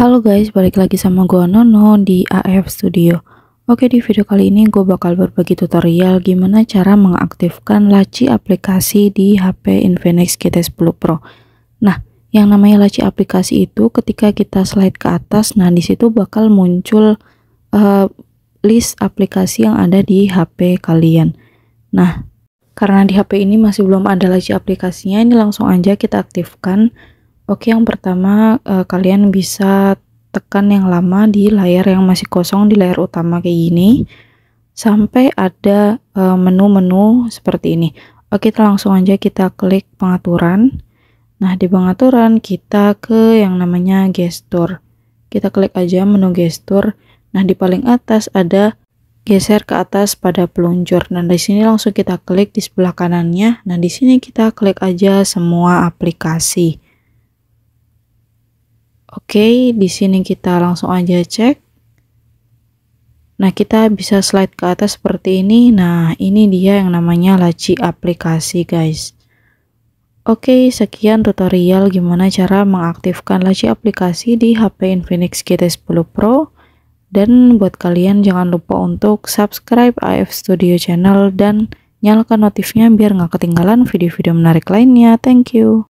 Halo guys, balik lagi sama gua Nono di AF Studio. Oke, di video kali ini gue bakal berbagi tutorial gimana cara mengaktifkan laci aplikasi di HP Infinix GT10 Pro. Nah, yang namanya laci aplikasi itu ketika kita slide ke atas, nah disitu bakal muncul uh, list aplikasi yang ada di HP kalian. Nah, karena di HP ini masih belum ada laci aplikasinya, ini langsung aja kita aktifkan Oke, yang pertama eh, kalian bisa tekan yang lama di layar yang masih kosong di layar utama kayak gini sampai ada eh, menu-menu eh, seperti ini. Oke, kita langsung aja kita klik pengaturan. Nah, di pengaturan kita ke yang namanya gestur. Kita klik aja menu gestur. Nah, di paling atas ada geser ke atas pada peluncur. Nah, di sini langsung kita klik di sebelah kanannya. Nah, di sini kita klik aja semua aplikasi. Oke, di sini kita langsung aja cek. Nah, kita bisa slide ke atas seperti ini. Nah, ini dia yang namanya laci aplikasi, guys. Oke, sekian tutorial gimana cara mengaktifkan laci aplikasi di HP Infinix GT10 Pro. Dan buat kalian jangan lupa untuk subscribe AF Studio channel dan nyalakan notifnya biar nggak ketinggalan video-video menarik lainnya. Thank you.